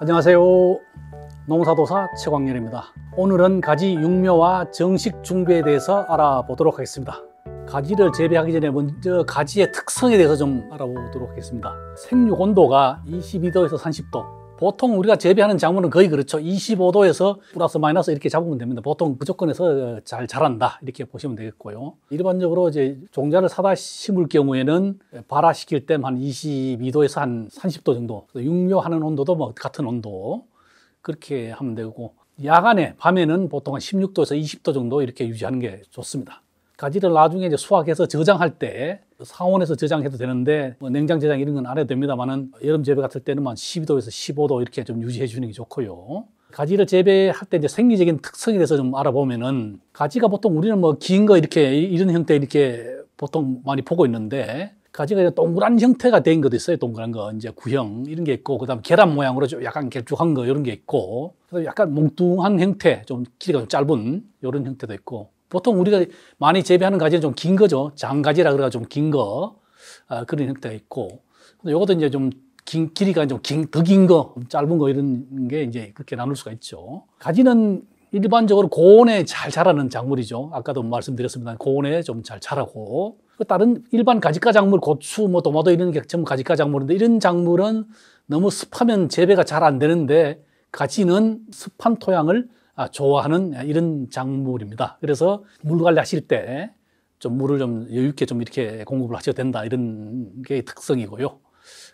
안녕하세요. 농사도사 최광렬입니다. 오늘은 가지 육묘와 정식 중배에 대해서 알아보도록 하겠습니다. 가지를 재배하기 전에 먼저 가지의 특성에 대해서 좀 알아보도록 하겠습니다. 생육 온도가 22도에서 30도, 보통 우리가 재배하는 작물은 거의 그렇죠. 25도에서 플러스 마이너스 이렇게 잡으면 됩니다. 보통 그 조건에서 어, 잘 자란다. 이렇게 보시면 되겠고요. 일반적으로 이제 종자를 사다 심을 경우에는 발화시킬 때한 22도에서 한 30도 정도. 육묘하는 온도도 뭐 같은 온도. 그렇게 하면 되고. 야간에, 밤에는 보통 한 16도에서 20도 정도 이렇게 유지하는 게 좋습니다. 가지를 나중에 이제 수확해서 저장할 때 상온에서 저장해도 되는데 뭐 냉장 저장 이런 건 안 해도 됩니다만은 여름 재배 같을 때는 뭐 한 12도에서 15도 이렇게 좀 유지해 주는 게 좋고요. 가지를 재배할 때 이제 생리적인 특성에 대해서 좀 알아보면은 가지가 보통 우리는 뭐 긴 거 이렇게 이런 형태 이렇게 보통 많이 보고 있는데 가지가 이제 동그란 형태가 된 것도 있어요. 동그란 거, 이제 구형 이런 게 있고, 그다음 계란 모양으로 좀 약간 길쭉한 거 이런 게 있고, 그다음 약간 몽뚱한 형태, 좀 길이가 좀 짧은 이런 형태도 있고, 보통 우리가 많이 재배하는 가지는 좀 긴 거죠. 장가지라 그래가 좀긴 거. 아, 그런 형태가 있고. 요것도 이제 좀 긴, 길이가 좀 긴, 더긴 거, 짧은 거 이런 게 이제 그렇게 나눌 수가 있죠. 가지는 일반적으로 고온에 잘 자라는 작물이죠. 아까도 말씀드렸습니다. 고온에 좀 잘 자라고. 그 다른 일반 가지가 작물, 고추, 뭐 도마도 이런 게 전부 가지가 작물인데 이런 작물은 너무 습하면 재배가 잘 안 되는데 가지는 습한 토양을 아, 좋아하는 이런 작물입니다. 그래서 물 관리하실 때 좀 물을 좀 여유 있게 좀 이렇게 공급을 하셔야 된다 이런 게 특성이고요.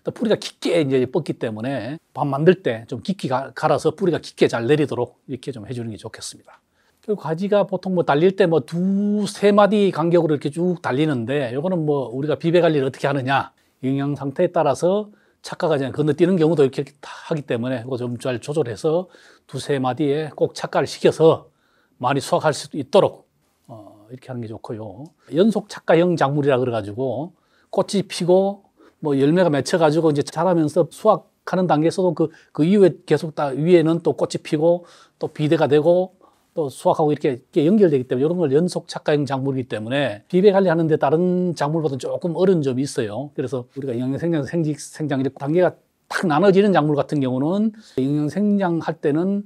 또 뿌리가 깊게 이제 뻗기 때문에 밥 만들 때 좀 깊게 갈아서 뿌리가 깊게 잘 내리도록 이렇게 좀 해주는 게 좋겠습니다. 그리고 가지가 보통 뭐 달릴 때 뭐 두 세 마디 간격으로 이렇게 쭉 달리는데 요거는 뭐 우리가 비배 관리를 어떻게 하느냐 영양 상태에 따라서 착각하지 않고 건너뛰는 경우도 이렇게 다 하기 때문에 그거 좀 잘 조절해서 두세 마디에 꼭착각을 시켜서 많이 수확할 수 있도록 어, 이렇게 하는 게 좋고요. 연속 착가형 작물이라 그래가지고 꽃이 피고 뭐 열매가 맺혀가지고 이제 자라면서 수확하는 단계에서도 그, 그 이후에 계속 다 위에는 또 꽃이 피고 또 비대가 되고 또 수확하고 이렇게, 이렇게 연결되기 때문에 이런 걸 연속 착가형 작물이기 때문에 비배 관리하는데 다른 작물보다는 조금 어려운 점이 있어요. 그래서 우리가 영양 생장, 생직 생장 이렇게 단계가 딱 나눠지는 작물 같은 경우는 영양 생장할 때는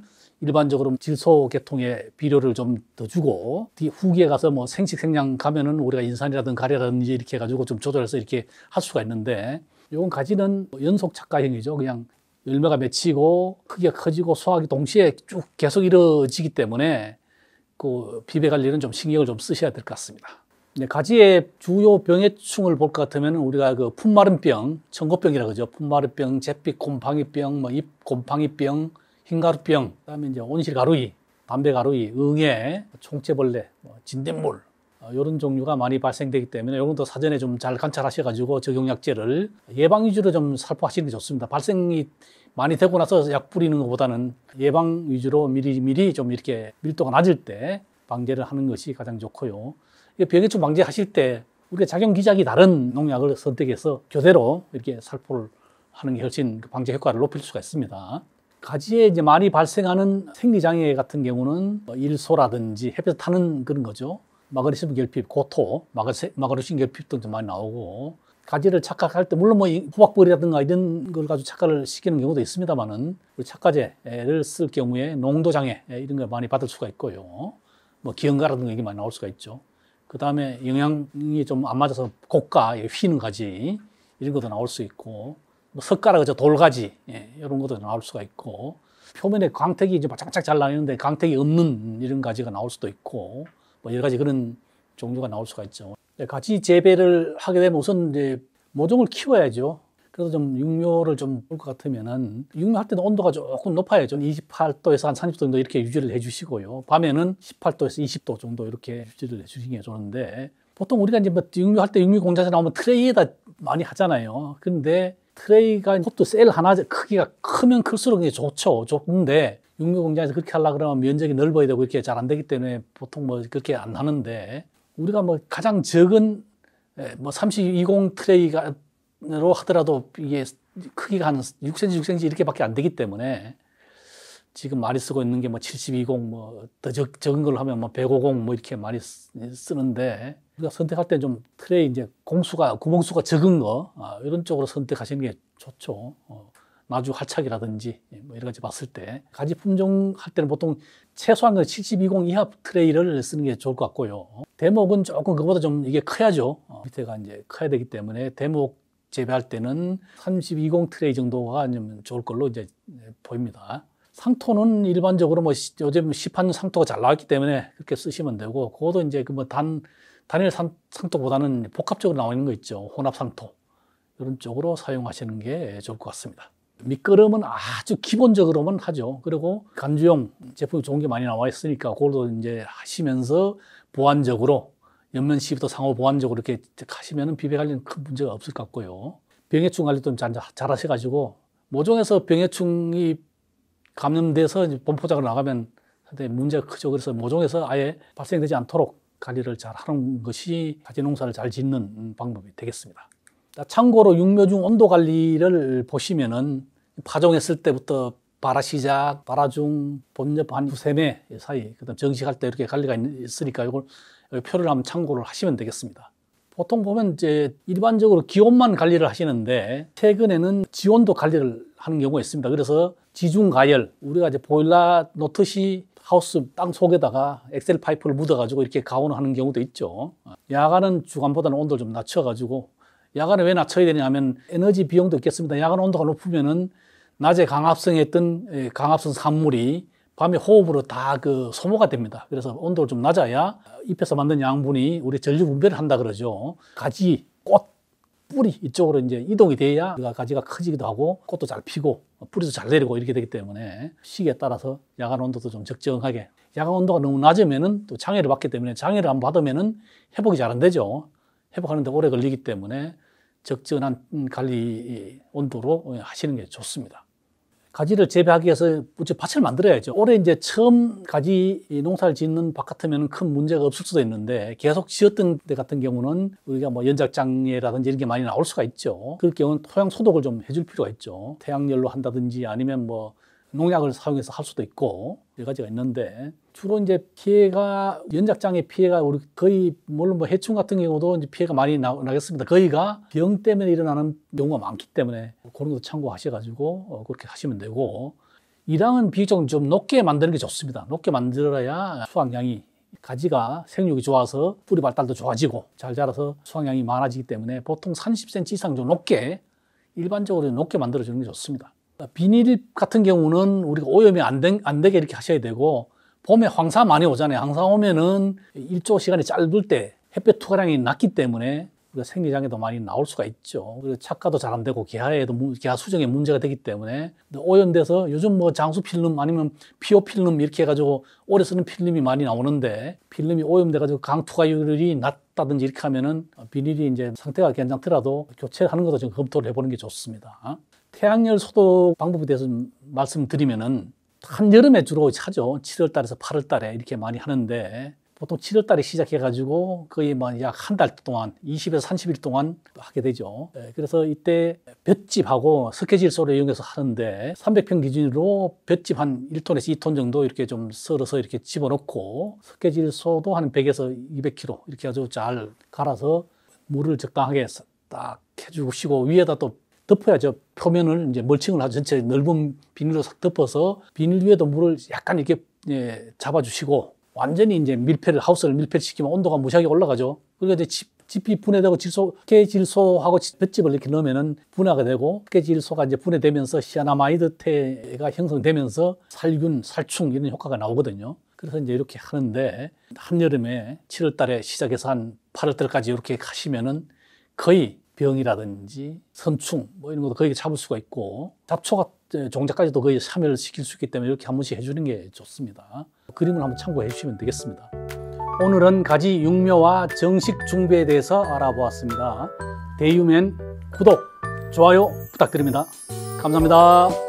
일반적으로 질소 계통에 비료를 좀 더 주고 뒤 후기에 가서 뭐 생식 생장 가면은 우리가 인산이라든가 가래라든지 이렇게 해가지고 좀 조절해서 이렇게 할 수가 있는데 요건 가지는 연속 착가형이죠. 그냥 열매가 맺히고 크기가 커지고 소화기 동시에 쭉 계속 이루어지기 때문에 그 비배 관리는 좀 신경을 좀 쓰셔야 될 것 같습니다. 네, 가지의 주요 병해충을 볼 것 같으면 우리가 그품마름병청고병이라 그러죠. 품마름병 잿빛 곰팡이병, 뭐잎 곰팡이병, 흰가루병, 그다음에 이제 온실가루이, 담배가루이, 응애, 총체벌레, 뭐 진딧물, 이런 어, 종류가 많이 발생되기 때문에 여러분도 사전에 좀 잘 관찰하셔가지고 적용약제를 예방 위주로 좀 살포하시는 게 좋습니다. 발생이 많이 되고 나서 약 뿌리는 것보다는 예방 위주로 미리 미리 좀 이렇게 밀도가 낮을 때 방제를 하는 것이 가장 좋고요. 병해충 방제하실 때 우리가 작용 기작이 다른 농약을 선택해서 교대로 이렇게 살포를 하는 게 훨씬 그 방제 효과를 높일 수가 있습니다. 가지에 이제 많이 발생하는 생리장애 같은 경우는 뭐 일소라든지 햇볕 타는 그런 거죠. 마그네슘 결핍, 고토, 마그네슘 결핍 등좀 많이 나오고 가지를 착각할 때 물론 뭐 호박벌이라든가 이런 걸 가지고 착각을 시키는 경우도 있습니다만은 착가제를 쓸 경우에 농도 장애 예, 이런 걸 많이 받을 수가 있고요. 뭐 기형가라든가 이게 많이 나올 수가 있죠. 그 다음에 영양이 좀 안 맞아서 고가 예, 휘는 가지 이런 것도 나올 수 있고 뭐석가락 그죠 돌가지 예, 이런 것도 나올 수가 있고 표면에 광택이 이제 바짝바짝 잘 나는데 광택이 없는 이런 가지가 나올 수도 있고 뭐 여러 가지 그런 종류가 나올 수가 있죠. 네, 같이 재배를 하게 되면 우선 이제 모종을 키워야죠. 그래서 좀 육묘를 좀 볼 것 같으면은 육묘할 때는 온도가 조금 높아야죠. 28도에서 한 30도 정도 이렇게 유지를 해주시고요. 밤에는 18도에서 20도 정도 이렇게 유지를 해주시는 게 좋은데 보통 우리가 이제 뭐 육묘할 때 육묘 공장에서 나오면 트레이에다 많이 하잖아요. 근데 트레이가 톱도 셀 하나 크기가 크면 클수록 좋죠. 좋은데 육류 공장에서 그렇게 하려 그러면 면적이 넓어야 되고 이렇게 잘 안 되기 때문에 보통 뭐 그렇게 안 음. 하는데 우리가 뭐 가장 적은 예, 뭐3020 트레이로 가 하더라도 이게 크기가 한 6cm, 6cm 이렇게밖에 안 되기 때문에 지금 많이 쓰고 있는 게 뭐 7020, 뭐 더 적은 걸로 하면 뭐 150, 뭐 이렇게 많이 쓰는데 우리가 선택할 때좀 트레이 이제 공수가 구멍수가 적은 거 아, 이런 쪽으로 선택하시는 게 좋죠. 어. 나주 활착이라든지 예, 뭐 여러 가지 봤을 때 가지 품종 할 때는 보통 최소한 7220 그 이하 트레이를 쓰는 게 좋을 것 같고요. 대목은 조금 그보다 좀 이게 커야죠. 어, 밑에가 이제 커야 되기 때문에 대목 재배할 때는 3220 트레이 정도가 좀 좋을 걸로 이제 예, 보입니다. 상토는 일반적으로 뭐 요즘 시판 상토가 잘 나왔기 때문에 그렇게 쓰시면 되고 그것도 이제 그 뭐 단 단일 상토보다는 복합적으로 나오는 거 있죠. 혼합 상토. 이런 쪽으로 사용하시는 게 좋을 것 같습니다. 밑거름은 아주 기본적으로만 하죠. 그리고 간주용 제품이 좋은 게 많이 나와 있으니까 그걸로 이제 하시면서 보완적으로 옆면 시부터 상호 보완적으로 이렇게 하시면 비배 관리는 큰 문제가 없을 것 같고요. 병해충 관리도 잘, 잘 하셔가지고 모종에서 병해충이 감염돼서 본포작으로 나가면 문제가 크죠. 그래서 모종에서 아예 발생되지 않도록 관리를 잘 하는 것이 가지 농사를 잘 짓는 방법이 되겠습니다. 참고로 육묘중 온도 관리를 보시면은 파종했을 때부터 발아 시작, 발아 중, 봄엽 한 세매 네 사이, 그다음 정식할 때 이렇게 관리가 있으니까 이걸 표를 한번 참고를 하시면 되겠습니다. 보통 보면 이제 일반적으로 기온만 관리를 하시는데 최근에는 지온도 관리를 하는 경우가 있습니다. 그래서 지중 가열, 우리가 이제 보일러 놓듯이 하우스 땅 속에다가 엑셀 파이프를 묻어가지고 이렇게 가온을 하는 경우도 있죠. 야간은 주간보다는 온도를 좀 낮춰가지고 야간에 왜 낮춰야 되냐면 에너지 비용도 있겠습니다. 야간 온도가 높으면은 낮에 강압성했던 예, 강압성 산물이 밤에 호흡으로 다 그 소모가 됩니다. 그래서 온도를 좀 낮아야 잎에서 만든 양분이 우리 전류 분배를 한다 그러죠. 가지, 꽃, 뿌리 이쪽으로 이제 이동이 돼야 가지가 커지기도 하고 꽃도 잘 피고 뿌리도 잘 내리고 이렇게 되기 때문에 시기에 따라서 야간 온도도 좀 적정하게 야간 온도가 너무 낮으면은 또 장애를 받기 때문에 장애를 안 받으면은 회복이 잘 안 되죠. 회복하는데 오래 걸리기 때문에 적절한 관리 온도로 하시는 게 좋습니다. 가지를 재배하기 위해서 밭을 만들어야죠. 올해 이제 처음 가지 농사를 짓는 밭 같으면 큰 문제가 없을 수도 있는데 계속 지었던 데 같은 경우는 우리가 뭐 연작장애라든지 이런 게 많이 나올 수가 있죠. 그럴 경우는 토양 소독을 좀 해줄 필요가 있죠. 태양열로 한다든지 아니면 뭐 농약을 사용해서 할 수도 있고 여러 네 가지가 있는데 주로 이제 피해가 연작장의 피해가 우리 거의 물론 뭐 해충 같은 경우도 이제 피해가 많이 나, 겠습니다 거의가 병 때문에 일어나는 경우가 많기 때문에 그런 것도 참고하셔가지고 어, 그렇게 하시면 되고 이랑은 비교좀 높게 만드는 게 좋습니다. 높게 만들어야 수확량이 가지가 생육이 좋아서 뿌리 발달도 좋아지고 잘 자라서 수확량이 많아지기 때문에 보통 30cm 이상 좀 높게 일반적으로 높게 만들어주는 게 좋습니다. 비닐 같은 경우는 우리가 오염이 안, 되, 안 되게 이렇게 하셔야 되고 봄에 황사 많이 오잖아요. 황사 오면은 일조 시간이 짧을 때 햇볕 투과량이 낮기 때문에 우리가 생리장에도 많이 나올 수가 있죠. 그리고 착가도 잘 안 되고 개화에도 개화 수정에 문제가 되기 때문에 오염돼서 요즘 뭐 장수 필름 아니면 피오 필름 이렇게 해가지고 오래 쓰는 필름이 많이 나오는데 필름이 오염돼가지고 강투과율이 낮다든지 이렇게 하면은 비닐이 이제 상태가 괜찮더라도 교체하는 것도 좀 검토를 해보는 게 좋습니다. 어? 태양열 소독 방법에 대해서 말씀드리면은 한여름에 주로 하죠. 7월달에서 8월달에 이렇게 많이 하는데 보통 7월달에 시작해가지고 거의 뭐 약 한 달 동안 20에서 30일 동안 하게 되죠. 예, 그래서 이때 볏집하고 석회질소를 이용해서 하는데 300평 기준으로 볏집 한 1톤에서 2톤 정도 이렇게 좀 썰어서 이렇게 집어넣고 석회질소도 한 100에서 200kg 이렇게 아주 잘 갈아서 물을 적당하게 딱 해주시고 위에다 또 덮어야죠. 표면을 이제 멀칭을 하죠. 전체 넓은 비닐로 싹 덮어서 비닐 위에도 물을 약간 이렇게 예, 잡아주시고 완전히 이제 밀폐를 하우스를 밀폐시키면 온도가 무지하게 올라가죠. 그러니까 이제 집이 분해되고 질소, 깨질소하고 볏집을 이렇게 넣으면은 분화가 되고 깨질소가 이제 분해되면서 시아나마이드태가 형성되면서 살균, 살충 이런 효과가 나오거든요. 그래서 이제 이렇게 하는데 한여름에 7월 달에 시작해서 한 8월 달까지 이렇게 하시면은 거의 병이라든지 선충 뭐 이런 것도 거기에 잡을 수가 있고 잡초가 예, 종자까지도 거의 참여를 시킬 수 있기 때문에 이렇게 한 번씩 해주는 게 좋습니다. 그림을 한번 참고해 주시면 되겠습니다. 오늘은 가지 육묘와 정식 중배에 대해서 알아보았습니다. 대유맨 구독, 좋아요 부탁드립니다. 감사합니다.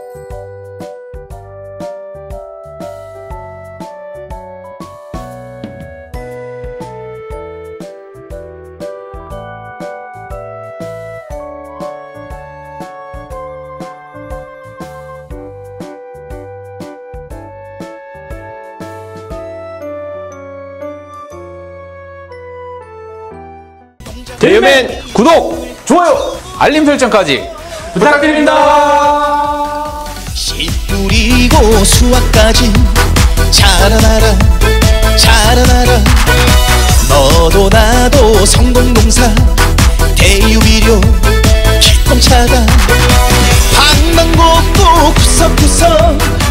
개그맨 구독, 좋아요, 알림 설정까지 부탁드립니다. 씨 뿌리고 수학까지 잘 알아라, 잘 알아라. 너도 나도 성공동사 대유비료 기똥차다 방방곡곡 구석구석